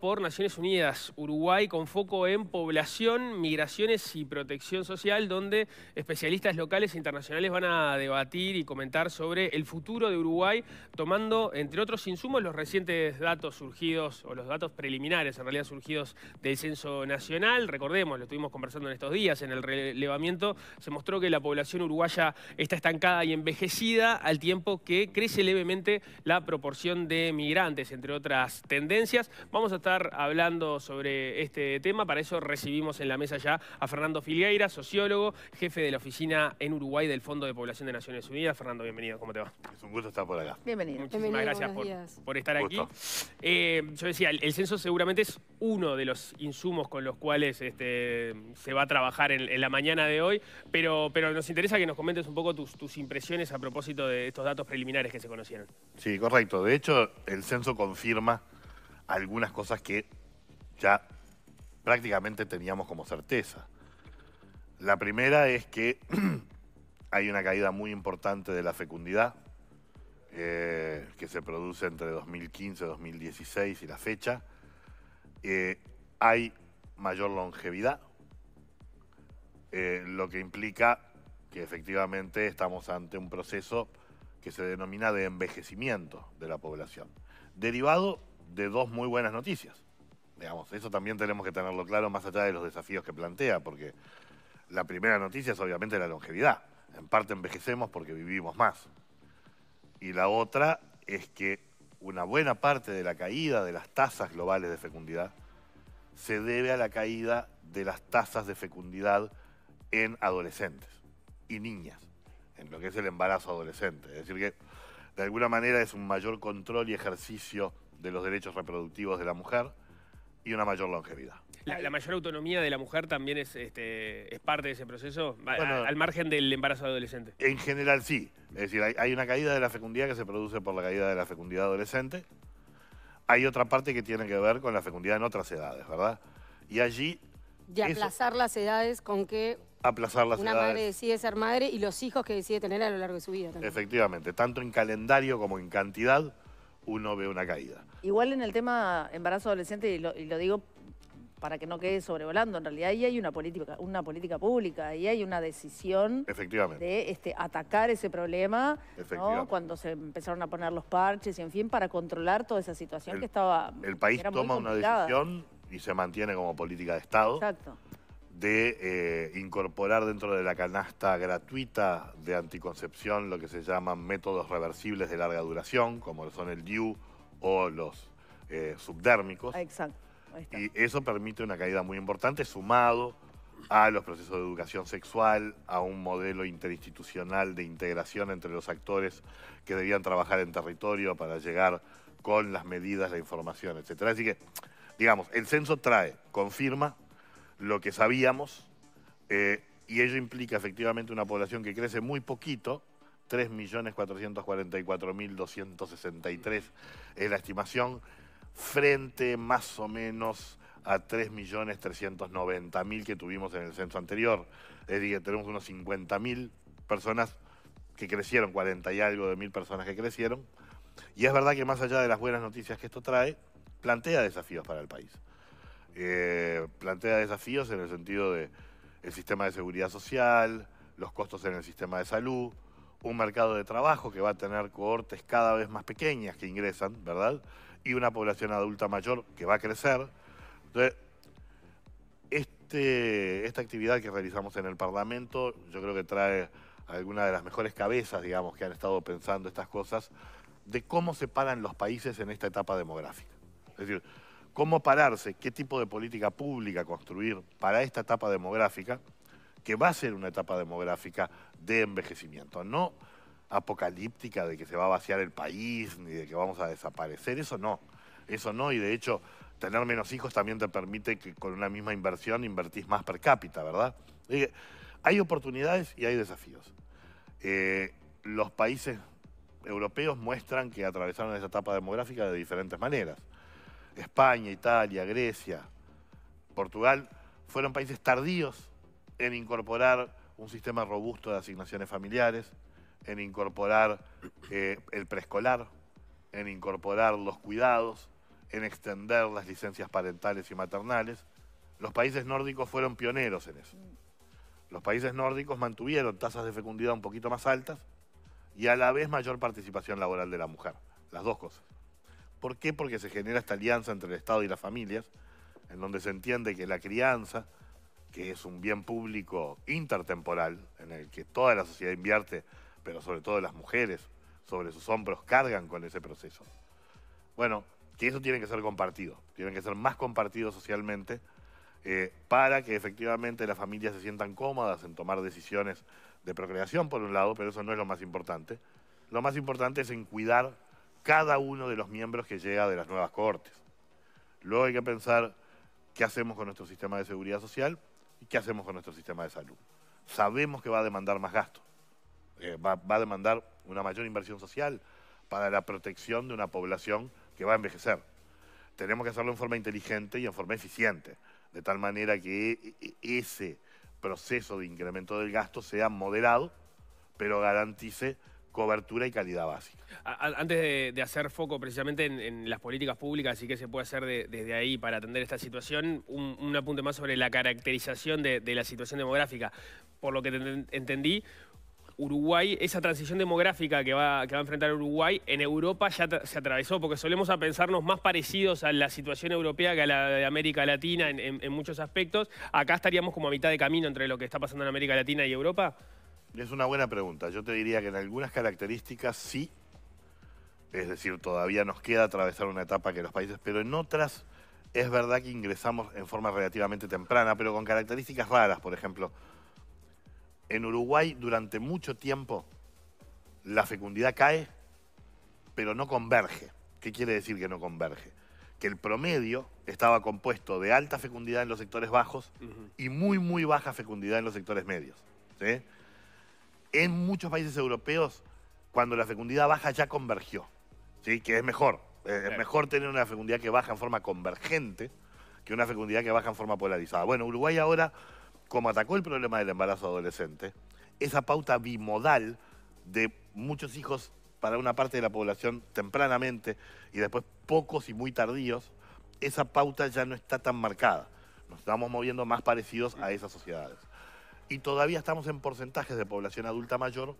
por Naciones Unidas Uruguay con foco en población, migraciones y protección social, donde especialistas locales e internacionales van a debatir y comentar sobre el futuro de Uruguay, tomando, entre otros insumos, los recientes datos surgidos, o los datos preliminares en realidad surgidos del Censo Nacional. Recordemos, lo estuvimos conversando en estos días, en el relevamiento se mostró que la población uruguaya está estancada y envejecida, al tiempo que crece levemente la proporción de migrantes, entre otras tendencias. Vamos a hablando sobre este tema. Para eso recibimos en la mesa ya a Fernando Filgueira, sociólogo, jefe de la oficina en Uruguay del Fondo de Población de Naciones Unidas. Fernando, bienvenido, ¿cómo te va? Es un gusto estar por acá. Bienvenido. Muchísimas gracias por, estar aquí. Eh, yo decía, el, censo seguramente es uno de los insumos con los cuales este, se va a trabajar en, la mañana de hoy, pero, pero nos interesa que nos comentes un poco tus impresiones a propósito de estos datos preliminares que se conocieron. Sí, correcto. De hecho, el censo confirma algunas cosas que ya prácticamente teníamos como certeza. La primera es que hay una caída muy importante de la fecundidad eh, que se produce entre 2015, 2016 y la fecha. Eh, hay mayor longevidad, eh, lo que implica que efectivamente estamos ante un proceso que se denomina de envejecimiento de la población, derivado de dos muy buenas noticias. Digamos, eso también tenemos que tenerlo claro más allá de los desafíos que plantea, porque la primera noticia es obviamente la longevidad. En parte envejecemos porque vivimos más. Y la otra es que una buena parte de la caída de las tasas globales de fecundidad se debe a la caída de las tasas de fecundidad en adolescentes y niñas, en lo que es el embarazo adolescente. Es decir, que de alguna manera es un mayor control y ejercicio de los derechos reproductivos de la mujer y una mayor longevidad. La, mayor autonomía de la mujer también es, este, parte de ese proceso, al margen del embarazo adolescente. En general sí. Es decir, hay, una caída de la fecundidad que se produce por la caída de la fecundidad adolescente. Hay otra parte que tiene que ver con la fecundidad en otras edades, ¿verdad? Y allí... Y aplazar las edades con que aplazar las Una madre decide ser madre y los hijos que decide tener a lo largo de su vida. También. Efectivamente, tanto en calendario como en cantidad, uno ve una caída. Igual en el tema embarazo adolescente, y lo, digo para que no quede sobrevolando. En realidad ahí hay una política, una política pública, ahí hay una decisión de este, atacar ese problema cuando se empezaron a poner los parches y en fin, para controlar toda esa situación que estaba... El país toma una decisión y se mantiene como política de Estado. De eh, incorporar dentro de la canasta gratuita de anticoncepción lo que se llaman métodos reversibles de larga duración, como son el DIU, o los eh, subdérmicos. Exacto. Y eso permite una caída muy importante sumado a los procesos de educación sexual, a un modelo interinstitucional de integración entre los actores que debían trabajar en territorio para llegar con las medidas, la información, etc. Así que, digamos, el censo trae, confirma lo que sabíamos eh, y ello implica efectivamente una población que crece muy poquito 3.444.263 es la estimación, frente más o menos a 3.390.000 que tuvimos en el censo anterior. Es decir, tenemos unos 50.000 personas que crecieron, 40 y algo de mil personas que crecieron. Y es verdad que más allá de las buenas noticias que esto trae, plantea desafíos para el país. Eh, plantea desafíos en el sentido de el sistema de seguridad social, los costos en el sistema de salud, un mercado de trabajo que va a tener cohortes cada vez más pequeñas que ingresan, ¿verdad? Y una población adulta mayor que va a crecer. Entonces, este, esta actividad que realizamos en el Parlamento, yo creo que trae algunas de las mejores cabezas, digamos, que han estado pensando estas cosas, de cómo se paran los países en esta etapa demográfica. Es decir, cómo pararse, qué tipo de política pública construir para esta etapa demográfica que va a ser una etapa demográfica de envejecimiento, no apocalíptica de que se va a vaciar el país ni de que vamos a desaparecer, eso no, eso no, y de hecho tener menos hijos también te permite que con una misma inversión invertís más per cápita, ¿verdad? Eh, hay oportunidades y hay desafíos. Eh, los países europeos muestran que atravesaron esa etapa demográfica de diferentes maneras. España, Italia, Grecia, Portugal fueron países tardíos en incorporar un sistema robusto de asignaciones familiares, en incorporar eh, el preescolar, en incorporar los cuidados, en extender las licencias parentales y maternales. Los países nórdicos fueron pioneros en eso. Los países nórdicos mantuvieron tasas de fecundidad un poquito más altas y a la vez mayor participación laboral de la mujer. Las dos cosas. ¿Por qué? Porque se genera esta alianza entre el Estado y las familias, en donde se entiende que la crianza que es un bien público intertemporal, en el que toda la sociedad invierte, pero sobre todo las mujeres sobre sus hombros cargan con ese proceso. Bueno, que eso tiene que ser compartido, tiene que ser más compartido socialmente eh, para que efectivamente las familias se sientan cómodas en tomar decisiones de procreación, por un lado, pero eso no es lo más importante. Lo más importante es en cuidar cada uno de los miembros que llega de las nuevas cortes. Luego hay que pensar qué hacemos con nuestro sistema de seguridad social, ¿Y qué hacemos con nuestro sistema de salud? Sabemos que va a demandar más gasto, eh, va, va a demandar una mayor inversión social para la protección de una población que va a envejecer. Tenemos que hacerlo en forma inteligente y en forma eficiente, de tal manera que e, e, ese proceso de incremento del gasto sea moderado, pero garantice cobertura y calidad básica. Antes de, hacer foco precisamente en, las políticas públicas y qué se puede hacer desde ahí para atender esta situación, un, apunte más sobre la caracterización de, la situación demográfica. Por lo que entendí, Uruguay, esa transición demográfica que va, que va a enfrentar Uruguay, en Europa ya se atravesó, porque solemos a pensarnos más parecidos a la situación europea que a la de América Latina en muchos aspectos. Acá estaríamos como a mitad de camino entre lo que está pasando en América Latina y Europa. Es una buena pregunta. Yo te diría que en algunas características sí. Es decir, todavía nos queda atravesar una etapa que los países, pero en otras es verdad que ingresamos en forma relativamente temprana, pero con características raras. Por ejemplo, en Uruguay durante mucho tiempo la fecundidad cae, pero no converge. ¿Qué quiere decir que no converge? Que el promedio estaba compuesto de alta fecundidad en los sectores bajos y muy, muy baja fecundidad en los sectores medios. ¿sí? en muchos países europeos, cuando la fecundidad baja ya convergió, ¿sí? que es mejor. Eh, es mejor tener una fecundidad que baja en forma convergente que una fecundidad que baja en forma polarizada. Bueno, Uruguay ahora, como atacó el problema del embarazo adolescente, esa pauta bimodal de muchos hijos para una parte de la población tempranamente y después pocos y muy tardíos, esa pauta ya no está tan marcada. Nos estamos moviendo más parecidos a esas sociedades y todavía estamos en porcentajes de población adulta mayor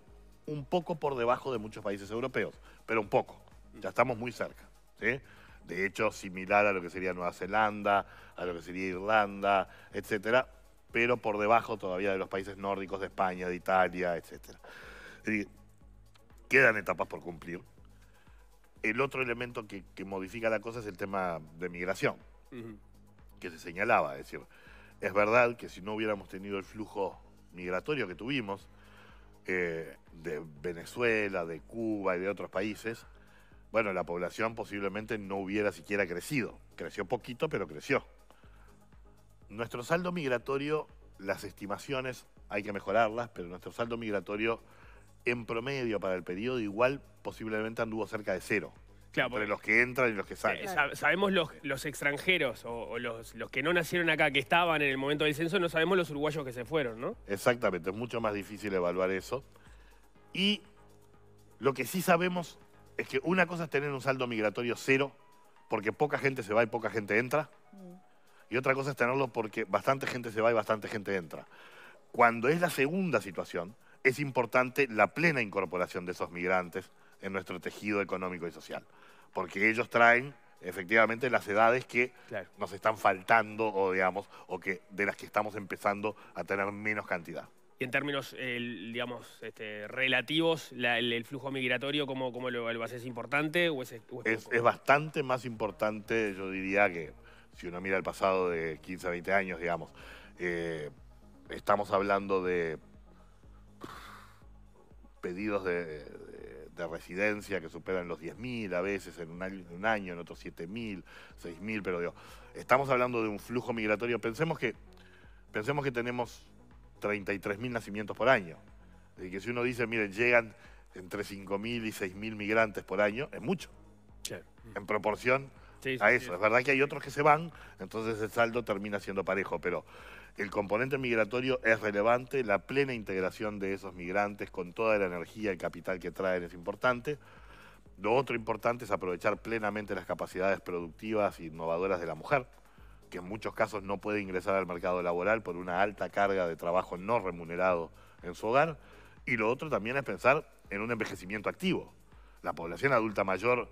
un poco por debajo de muchos países europeos, pero un poco, ya estamos muy cerca. De hecho, similar a lo que sería Nueva Zelanda, a lo que sería Irlanda, etcétera, pero por debajo todavía de los países nórdicos, de España, de Italia, etcétera. Quedan etapas por cumplir. El otro elemento que, modifica la cosa es el tema de migración, que se señalaba, es decir, es verdad que si no hubiéramos tenido el flujo migratorio que tuvimos eh, de Venezuela, de Cuba y de otros países, bueno, la población posiblemente no hubiera siquiera crecido. Creció poquito, pero creció. Nuestro saldo migratorio, las estimaciones hay que mejorarlas, pero nuestro saldo migratorio en promedio para el periodo igual posiblemente anduvo cerca de cero. Claro, entre los que entran y los que eh, salen. sabemos los, extranjeros o, los, que no nacieron acá, que estaban en el momento del censo, no sabemos los uruguayos que se fueron, ¿no? Exactamente, es mucho más difícil evaluar eso. Y lo que sí sabemos es que una cosa es tener un saldo migratorio cero, porque poca gente se va y poca gente entra. Mm. Y otra cosa es tenerlo porque bastante gente se va y bastante gente entra. Cuando es la segunda situación, es importante la plena incorporación de esos migrantes en nuestro tejido económico y social porque ellos traen efectivamente las edades que nos están faltando o digamos o que de las que estamos empezando a tener menos cantidad. Y en términos, digamos, este, relativos, el, flujo migratorio, ¿cómo, cómo lo evaluas? ¿Es importante o es, es, bastante más importante, yo diría, que si uno mira el pasado de 15 a 20 años, digamos. Eh, estamos hablando de pedidos de, de residencia que superan los 10.000 a veces en un año, en, un año, otros 7.000, 6.000, pero digo, estamos hablando de un flujo migratorio. Pensemos que, pensemos que tenemos 33.000 nacimientos por año. Y que si uno dice, miren, llegan entre 5.000 y 6.000 migrantes por año, es mucho. En proporción a eso. Es verdad que hay otros que se van, entonces el saldo termina siendo parejo, pero el componente migratorio es relevante, la plena integración de esos migrantes con toda la energía y capital que traen es importante. Lo otro importante es aprovechar plenamente las capacidades productivas e innovadoras de la mujer, que en muchos casos no puede ingresar al mercado laboral por una alta carga de trabajo no remunerado en su hogar. Y lo otro también es pensar en un envejecimiento activo. La población adulta mayor,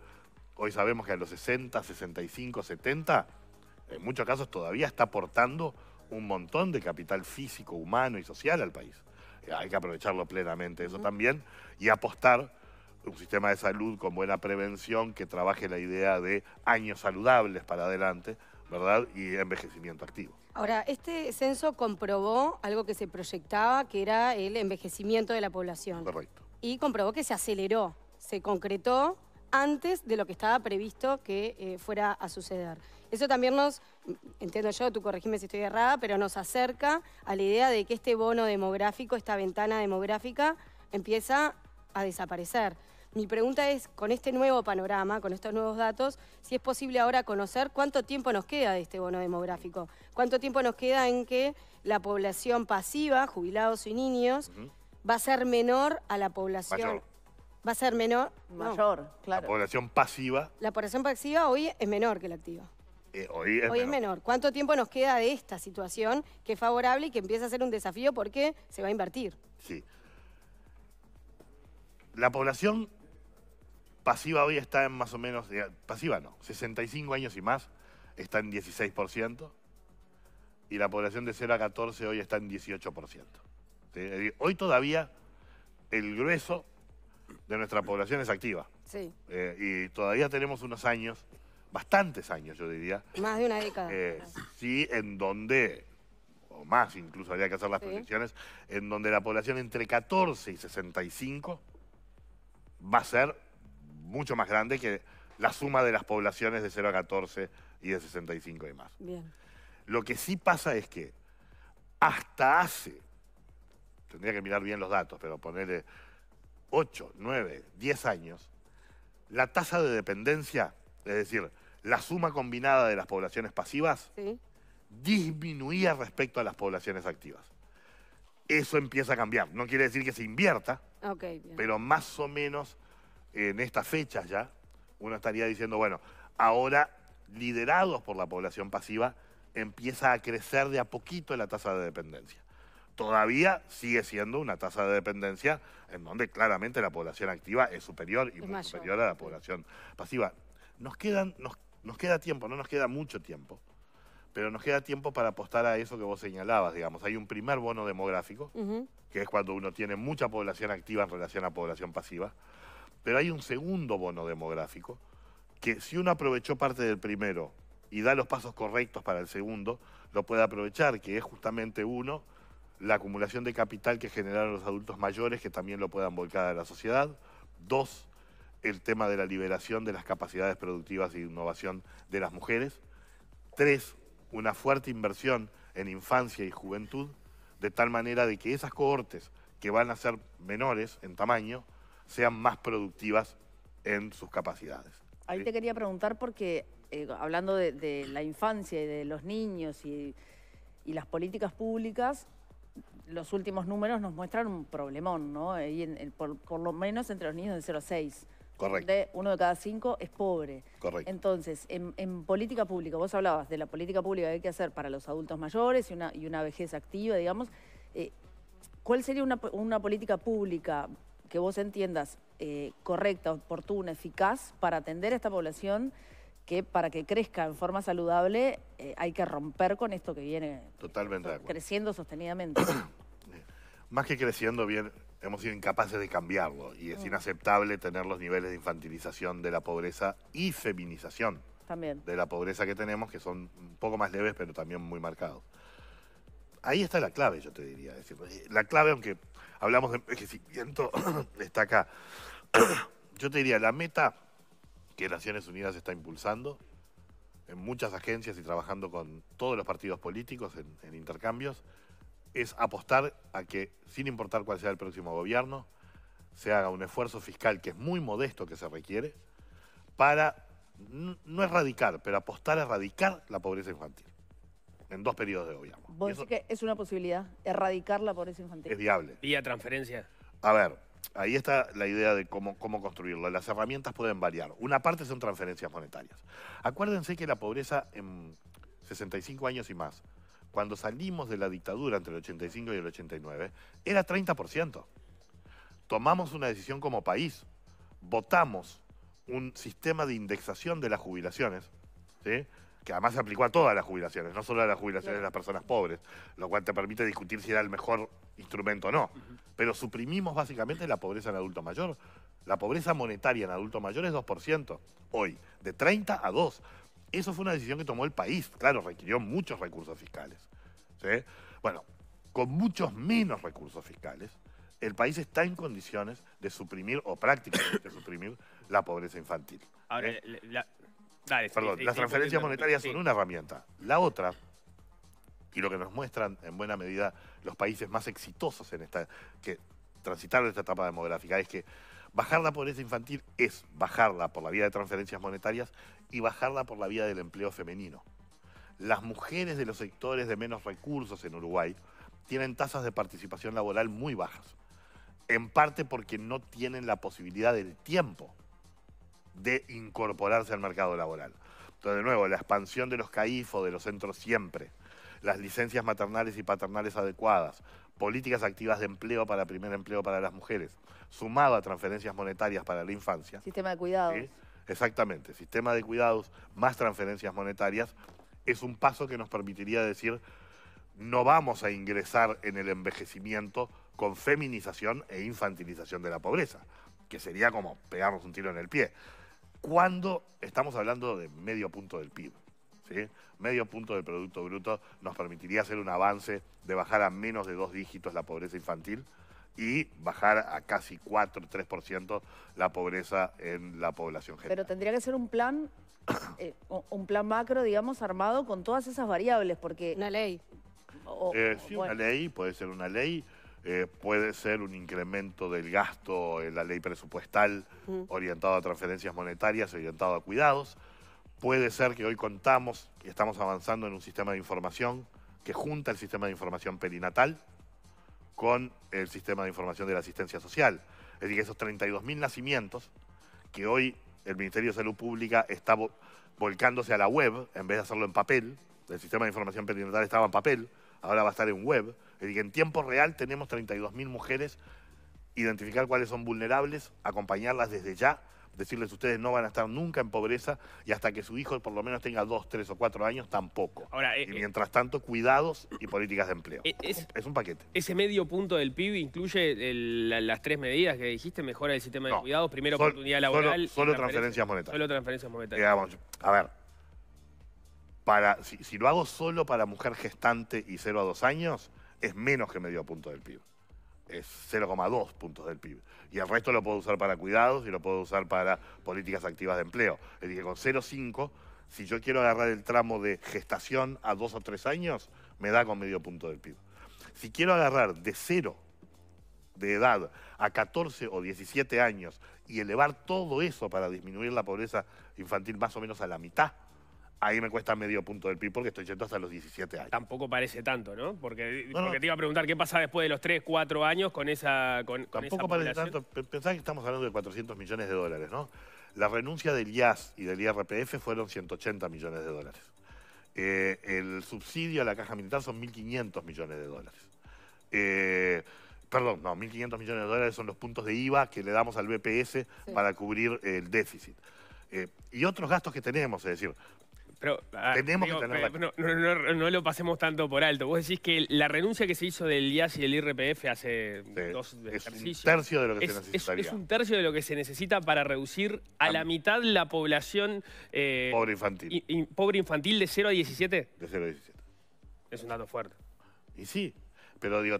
hoy sabemos que a los 60, 65, 70, en muchos casos todavía está aportando un montón de capital físico, humano y social al país. Hay que aprovecharlo plenamente, eso también, y apostar un sistema de salud con buena prevención que trabaje la idea de años saludables para adelante, ¿verdad? Y envejecimiento activo. Ahora, este censo comprobó algo que se proyectaba, que era el envejecimiento de la población. Correcto. Y comprobó que se aceleró, se concretó antes de lo que estaba previsto que eh, fuera a suceder. Eso también nos, entiendo yo, tú corregime si estoy errada, pero nos acerca a la idea de que este bono demográfico, esta ventana demográfica, empieza a desaparecer. Mi pregunta es, con este nuevo panorama, con estos nuevos datos, si es posible ahora conocer cuánto tiempo nos queda de este bono demográfico, cuánto tiempo nos queda en que la población pasiva, jubilados y niños, va a ser menor a la población... Va a ser menor... Mayor, claro. La población pasiva... La población pasiva hoy es menor que la activa. Eh, hoy, es, menor. ¿Cuánto tiempo nos queda de esta situación que es favorable y que empieza a ser un desafío porque se va a invertir? Sí. La población pasiva hoy está en más o menos, pasiva no, 65 años y más está en 16% y la población de 0 a 14 hoy está en 18%. Hoy todavía el grueso de nuestra población es activa. Sí. Eh, y todavía tenemos unos años bastantes años, yo diría. Más de una década. Eh, sí, en donde, o más incluso habría que hacer las proyecciones, en donde la población entre 14 y 65 va a ser mucho más grande que la suma de las poblaciones de 0 a 14 y de 65 y más. Bien. Lo que sí pasa es que hasta hace, tendría que mirar bien los datos, pero ponerle 8, 9, 10 años, la tasa de dependencia, es decir, la suma combinada de las poblaciones pasivas disminuía respecto a las poblaciones activas. Eso empieza a cambiar. No quiere decir que se invierta, pero más o menos en estas fechas ya, uno estaría diciendo, bueno, ahora liderados por la población pasiva, empieza a crecer de a poquito la tasa de dependencia. Todavía sigue siendo una tasa de dependencia en donde claramente la población activa es superior y muy superior a la población pasiva. Nos quedan, nos queda tiempo, no nos queda mucho tiempo, pero nos queda tiempo para apostar a eso que vos señalabas, digamos. Hay un primer bono demográfico, que es cuando uno tiene mucha población activa en relación a población pasiva, pero hay un segundo bono demográfico, que si uno aprovechó parte del primero y da los pasos correctos para el segundo, lo puede aprovechar, que es justamente uno, la acumulación de capital que generaron los adultos mayores, que también lo puedan volcar a la sociedad. Dos, el tema de la liberación de las capacidades productivas e innovación de las mujeres. Tres, una fuerte inversión en infancia y juventud, de tal manera de que esas cohortes que van a ser menores en tamaño sean más productivas en sus capacidades. Ahí te quería preguntar porque eh, hablando de, la infancia y de los niños y, las políticas públicas, los últimos números nos muestran un problemón, ¿no? por, lo menos entre los niños de 0 a 6. Correcto. uno de cada cinco es pobre. Correcto. Entonces, en, política pública, vos hablabas de la política pública que hay que hacer para los adultos mayores y una, y una vejez activa, digamos. Eh, ¿Cuál sería una, política pública que vos entiendas eh, correcta, oportuna, eficaz para atender a esta población que para que crezca en forma saludable eh, hay que romper con esto que viene creciendo sostenidamente? Más que creciendo, bien, hemos sido incapaces de cambiarlo y es mm. inaceptable tener los niveles de infantilización de la pobreza y feminización de la pobreza que tenemos, que son un poco más leves, pero también muy marcados. Ahí está la clave, yo te diría. Eh, la clave, aunque hablamos de envejecimiento, está acá. yo te diría, la meta que Naciones Unidas está impulsando en muchas agencias y trabajando con todos los partidos políticos en intercambios, es apostar a que, sin importar cuál sea el próximo gobierno, se haga un esfuerzo fiscal que es muy modesto que se requiere para no erradicar, pero apostar a erradicar la pobreza infantil en dos periodos de gobierno. ¿Vos decís que es una posibilidad erradicar la pobreza infantil? Es viable. ¿Vía transferencia? A ver, ahí está la idea de cómo, cómo construirlo. Las herramientas pueden variar. Una parte son transferencias monetarias. Acuérdense que la pobreza en 65 años y más cuando salimos de la dictadura entre el 85 y el 89, era 30%. Tomamos una decisión como país, votamos un sistema de indexación de las jubilaciones, que además se aplicó a todas las jubilaciones, no solo a las jubilaciones de las personas pobres, lo cual te permite discutir si era el mejor instrumento o no. Pero suprimimos básicamente la pobreza en adulto mayor. La pobreza monetaria en adulto mayor es 2% hoy, de 30 a 2. Eso fue una decisión que tomó el país. Claro, requirió muchos recursos fiscales. Bueno, con muchos menos recursos fiscales, el país está en condiciones de suprimir o prácticamente suprimir la pobreza infantil. las transferencias monetarias son una herramienta. La otra, y lo que nos muestran en buena medida los países más exitosos en esta, que transitaron esta etapa demográfica, es que Bajar la pobreza infantil es bajarla por la vía de transferencias monetarias y bajarla por la vía del empleo femenino. Las mujeres de los sectores de menos recursos en Uruguay tienen tasas de participación laboral muy bajas, en parte porque no tienen la posibilidad del tiempo de incorporarse al mercado laboral. Entonces, de nuevo, la expansión de los CAIFO, de los centros siempre, las licencias maternales y paternales adecuadas, políticas activas de empleo para primer empleo para las mujeres, sumado a transferencias monetarias para la infancia. Sistema de cuidados. Exactamente, sistema de cuidados más transferencias monetarias es un paso que nos permitiría decir no vamos a ingresar en el envejecimiento con feminización e infantilización de la pobreza, que sería como pegarnos un tiro en el pie. Cuando estamos hablando de medio punto del PIB, Medio punto de Producto Bruto nos permitiría hacer un avance de bajar a menos de dos dígitos la pobreza infantil y bajar a casi 4, 3% la pobreza en la población general. Pero tendría que ser un plan, eh, un plan macro, digamos, armado con todas esas variables, porque... Una ley. Eh, una ley, puede ser una ley, eh, puede ser un incremento del gasto en la ley presupuestal orientado a transferencias monetarias, orientado a cuidados puede ser que hoy contamos y estamos avanzando en un sistema de información que junta el sistema de información perinatal con el sistema de información de la asistencia social. Es decir, esos 32.000 nacimientos que hoy el Ministerio de Salud Pública está volcándose a la web en vez de hacerlo en papel, el sistema de información perinatal estaba en papel, ahora va a estar en web. Es decir, en tiempo real tenemos 32.000 mujeres, identificar cuáles son vulnerables, acompañarlas desde ya decirles ustedes no van a estar nunca en pobreza y hasta que su hijo por lo menos tenga dos, tres o cuatro años tampoco. Eh, y eh, mientras tanto, cuidados y políticas de empleo. Eh, es, un paquete. ¿Ese medio punto del PIB incluye las tres medidas que dijiste? Mejora el sistema de cuidados, primero oportunidad laboral. Solo, transferencias, monetarias. Solo transferencias monetarias. a ver, si, si lo hago solo para mujer gestante y 0 a dos años, es menos que medio punto del PIB. Es 0,2 puntos del PIB y el resto lo puedo usar para cuidados y lo puedo usar para políticas activas de empleo. Es decir, con 0,5, si yo quiero agarrar el tramo de gestación a dos o tres años, me da con medio punto del PIB. Si quiero agarrar de cero de edad a 14 o 17 años y elevar todo eso para disminuir la pobreza infantil más o menos a la mitad, ahí me cuesta medio punto del PIB porque estoy yendo hasta los 17 años. Tampoco parece tanto, ¿no? Porque, te iba a preguntar qué pasa después de los 3, 4 años con esa con, Tampoco parece tanto. Pensá que estamos hablando de 400 millones de dólares, ¿no? La renuncia del IAS y del IRPF fueron 180 millones de dólares. Eh, el subsidio a la caja militar son 1.500 millones de dólares. Eh, perdón, no, 1.500 millones de dólares son los puntos de IVA que le damos al BPS para cubrir el déficit. Eh, y otros gastos que tenemos, es decir, pero, ah, Tenemos que No, no, lo pasemos tanto por alto. Vos decís que la renuncia que se hizo del IAS y del IRPF hace dos es tercio de lo que es, se un tercio de lo que se necesita para reducir a la mitad la población. Eh, pobre infantil. pobre infantil de 0 a 17. De 0 a 17. Es un dato fuerte. Y sí, pero digo,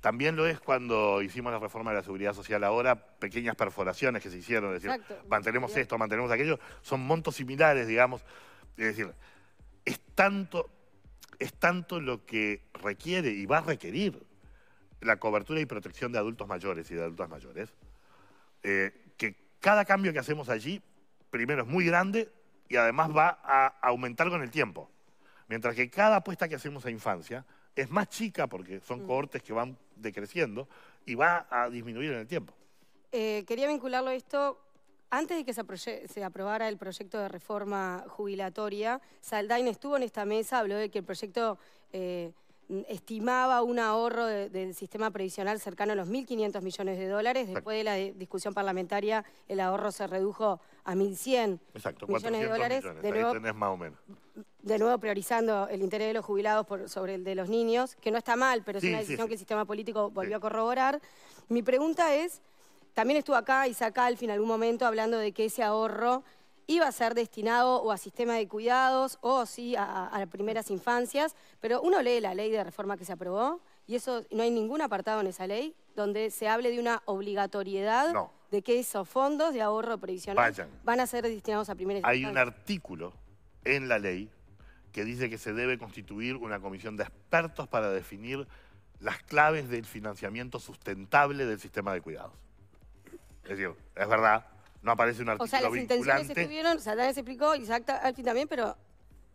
también lo es cuando hicimos la reforma de la seguridad social ahora, pequeñas perforaciones que se hicieron, es decir, mantenemos esto, mantenemos aquello, son montos similares, digamos. Es decir, es tanto, es tanto lo que requiere y va a requerir la cobertura y protección de adultos mayores y de adultas mayores, eh, que cada cambio que hacemos allí, primero es muy grande y además va a aumentar con el tiempo. Mientras que cada apuesta que hacemos a infancia es más chica porque son mm. cohortes que van decreciendo y va a disminuir en el tiempo. Eh, quería vincularlo a esto antes de que se, aprobara el proyecto de reforma jubilatoria, Saldain estuvo en esta mesa, habló de que el proyecto eh, estimaba un ahorro del sistema previsional cercano a los 1.500 millones de dólares. Después de la discusión parlamentaria, el ahorro se redujo a 1.100 millones de dólares. De nuevo, De nuevo, priorizando el interés de los jubilados sobre el de los niños, que no está mal, pero es una decisión que el sistema político volvió a corroborar. Mi pregunta es... También estuvo acá Isaac al en algún momento hablando de que ese ahorro iba a ser destinado o a sistema de cuidados o sí a, primeras infancias, pero uno lee la ley de reforma que se aprobó y eso no hay ningún apartado en esa ley donde se hable de una obligatoriedad de que esos fondos de ahorro previsional van a ser destinados a primeras infancias. Hay un artículo en la ley que dice que se debe constituir una comisión de expertos para definir las claves del financiamiento sustentable del sistema de cuidados. Es verdad, no aparece un artículo O sea, las intenciones estuvieron, o sea, explicó, al también, pero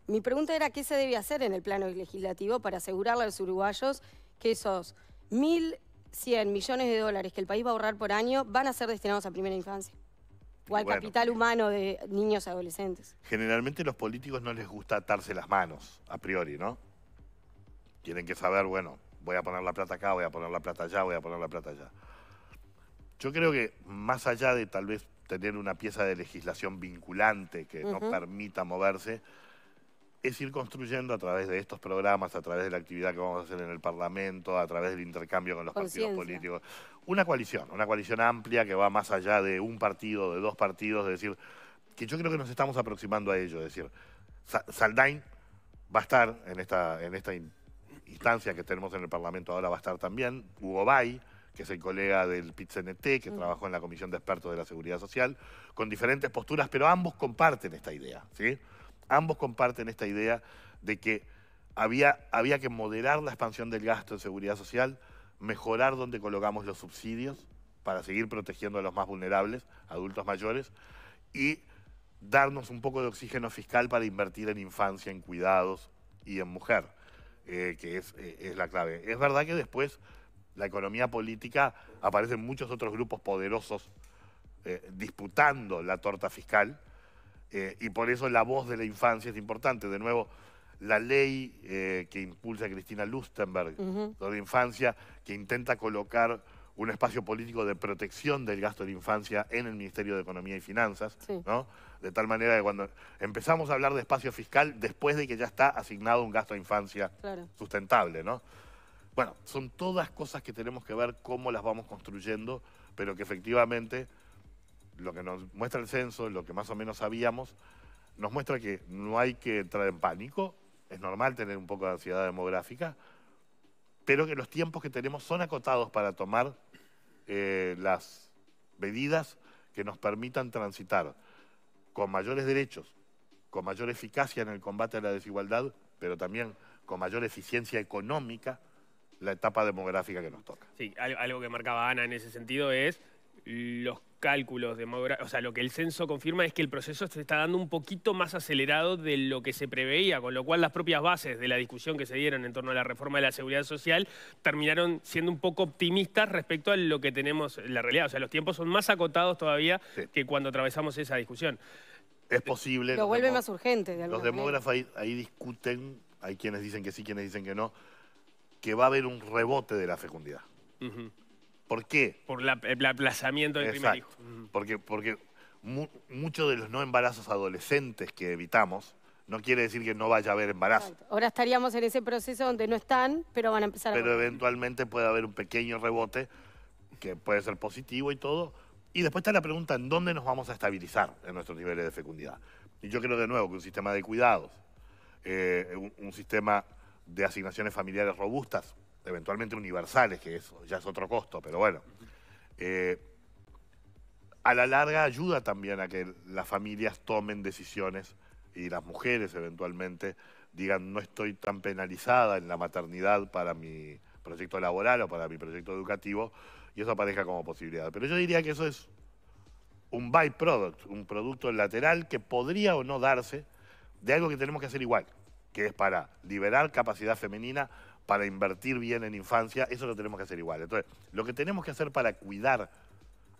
mi pregunta era qué se debía hacer en el plano legislativo para asegurarle a los uruguayos que esos 1.100 millones de dólares que el país va a ahorrar por año van a ser destinados a primera infancia o al capital humano de niños y adolescentes. Generalmente los políticos no les gusta atarse las manos, a priori, ¿no? Tienen que saber, bueno, voy a poner la plata acá, voy a poner la plata allá, voy a poner la plata allá. Yo creo que más allá de tal vez tener una pieza de legislación vinculante que nos permita moverse, es ir construyendo a través de estos programas, a través de la actividad que vamos a hacer en el Parlamento, a través del intercambio con los partidos políticos, una coalición, una coalición amplia que va más allá de un partido, de dos partidos, es decir, que yo creo que nos estamos aproximando a ello, es decir, Saldain va a estar en esta, en esta instancia que tenemos en el Parlamento ahora, va a estar también, Hugo Bay, que es el colega del PIT-CNT, que mm. trabajó en la Comisión de Expertos de la Seguridad Social, con diferentes posturas, pero ambos comparten esta idea, ¿sí? Ambos comparten esta idea de que había, había que moderar la expansión del gasto en seguridad social, mejorar donde colocamos los subsidios para seguir protegiendo a los más vulnerables, adultos mayores, y darnos un poco de oxígeno fiscal para invertir en infancia, en cuidados y en mujer, eh, que es, eh, es la clave. Es verdad que después la economía política aparecen muchos otros grupos poderosos eh, disputando la torta fiscal eh, y por eso la voz de la infancia es importante. De nuevo, la ley eh, que impulsa Cristina Lustenberg infancia, que intenta colocar un espacio político de protección del gasto de infancia en el Ministerio de Economía y Finanzas, ¿no? De tal manera que cuando empezamos a hablar de espacio fiscal, después de que ya está asignado un gasto de infancia sustentable, ¿no? Bueno, son todas cosas que tenemos que ver cómo las vamos construyendo, pero que efectivamente lo que nos muestra el censo, lo que más o menos sabíamos, nos muestra que no hay que entrar en pánico, es normal tener un poco de ansiedad demográfica, pero que los tiempos que tenemos son acotados para tomar eh, las medidas que nos permitan transitar con mayores derechos, con mayor eficacia en el combate a la desigualdad, pero también con mayor eficiencia económica, la etapa demográfica que nos toca. Sí, algo que marcaba Ana en ese sentido es los cálculos demográficos, o sea, lo que el censo confirma es que el proceso se está dando un poquito más acelerado de lo que se preveía, con lo cual las propias bases de la discusión que se dieron en torno a la reforma de la seguridad social terminaron siendo un poco optimistas respecto a lo que tenemos en la realidad. O sea, los tiempos son más acotados todavía que cuando atravesamos esa discusión. Es posible. Lo vuelve más urgente. los demógrafos ahí discuten, hay quienes dicen que sí, quienes dicen que no que va a haber un rebote de la fecundidad. ¿Por qué? Por el aplazamiento del primer hijo. Porque, porque muchos de los no embarazos adolescentes que evitamos no quiere decir que no vaya a haber embarazo. Ahora estaríamos en ese proceso donde no están, pero van a empezar pero a... Pero eventualmente puede haber un pequeño rebote que puede ser positivo y todo. Y después está la pregunta en dónde nos vamos a estabilizar en nuestros niveles de fecundidad. Y yo creo de nuevo que un sistema de cuidados, eh, un sistema de asignaciones familiares robustas, eventualmente universales, que eso ya es otro costo, pero bueno. Eh, a la larga ayuda también a que las familias tomen decisiones y las mujeres eventualmente digan no estoy tan penalizada en la maternidad para mi proyecto laboral o para mi proyecto educativo y eso aparezca como posibilidad. Pero yo diría que eso es un byproduct, un producto lateral que podría o no darse de algo que tenemos que hacer igual que es para liberar capacidad femenina, para invertir bien en infancia, eso lo tenemos que hacer igual. Entonces, lo que tenemos que hacer para cuidar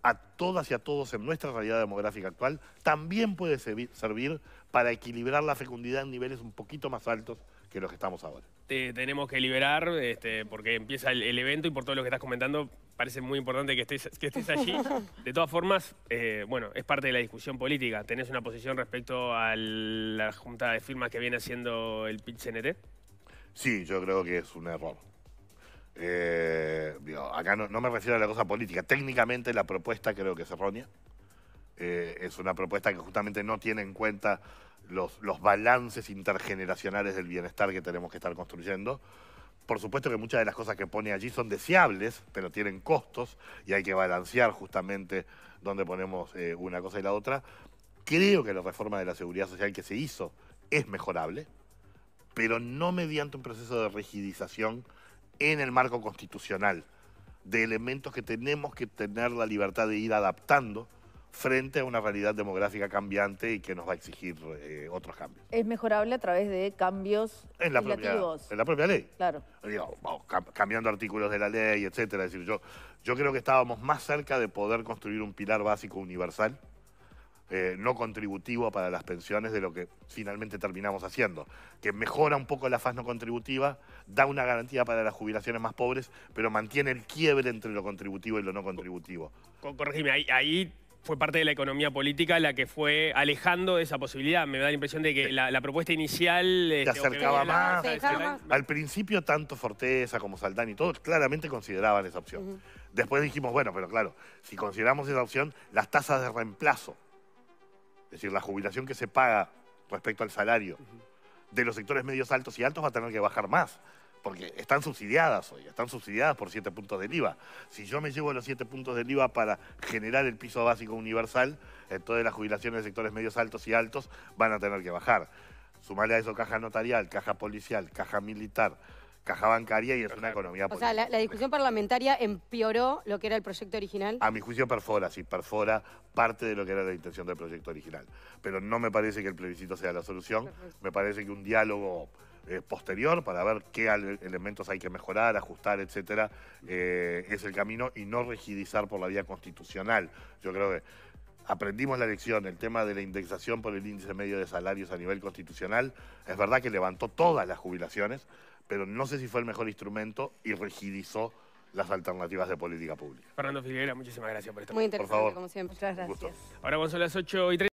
a todas y a todos en nuestra realidad demográfica actual, también puede servir para equilibrar la fecundidad en niveles un poquito más altos que los que estamos ahora. Te tenemos que liberar este, porque empieza el, evento y por todo lo que estás comentando parece muy importante que estés, que estés allí. De todas formas, eh, bueno, es parte de la discusión política. ¿Tenés una posición respecto a la junta de firmas que viene haciendo el pitch NT? Sí, yo creo que es un error. Eh, acá no, me refiero a la cosa política. Técnicamente la propuesta creo que es errónea. Eh, es una propuesta que justamente no tiene en cuenta los, balances intergeneracionales del bienestar que tenemos que estar construyendo. Por supuesto que muchas de las cosas que pone allí son deseables, pero tienen costos y hay que balancear justamente dónde ponemos eh, una cosa y la otra. Creo que la reforma de la seguridad social que se hizo es mejorable, pero no mediante un proceso de rigidización en el marco constitucional de elementos que tenemos que tener la libertad de ir adaptando frente a una realidad demográfica cambiante y que nos va a exigir eh, otros cambios. Es mejorable a través de cambios en la propia, en la propia ley. Claro. cambiando artículos de la ley, etcétera. Es decir, yo, yo creo que estábamos más cerca de poder construir un pilar básico universal. Eh, no contributivo para las pensiones de lo que finalmente terminamos haciendo, que mejora un poco la faz no contributiva, da una garantía para las jubilaciones más pobres, pero mantiene el quiebre entre lo contributivo y lo no contributivo. Corregime, ahí, ahí fue parte de la economía política la que fue alejando de esa posibilidad. Me da la impresión de que la, propuesta inicial... Se este, acercaba más. Al principio, tanto Forteza como Saldán y todos claramente consideraban esa opción. Después dijimos, bueno, pero claro, si consideramos esa opción, las tasas de reemplazo, es decir, la jubilación que se paga respecto al salario de los sectores medios altos y altos va a tener que bajar más porque están subsidiadas hoy, están subsidiadas por siete puntos del IVA. Si yo me llevo los siete puntos del IVA para generar el piso básico universal, entonces las jubilaciones de sectores medios altos y altos van a tener que bajar. Sumarle a eso caja notarial, caja policial, caja militar, caja bancaria y es una economía política. O sea, la, discusión parlamentaria empeoró lo que era el proyecto original. A mi juicio perfora, sí, perfora parte de lo que era la intención del proyecto original. Pero no me parece que el plebiscito sea la solución, me parece que un diálogo eh, posterior para ver qué elementos hay que mejorar, ajustar, etcétera, eh, es el camino y no rigidizar por la vía constitucional. Yo creo que aprendimos la lección, el tema de la indexación por el índice medio de salarios a nivel constitucional, es verdad que levantó todas las jubilaciones, pero no sé si fue el mejor instrumento y rigidizó las alternativas de política pública. Fernando Figuera, muchísimas gracias por estar Muy interesante, como siempre. Muchas gracias. Ahora vamos a las y 30.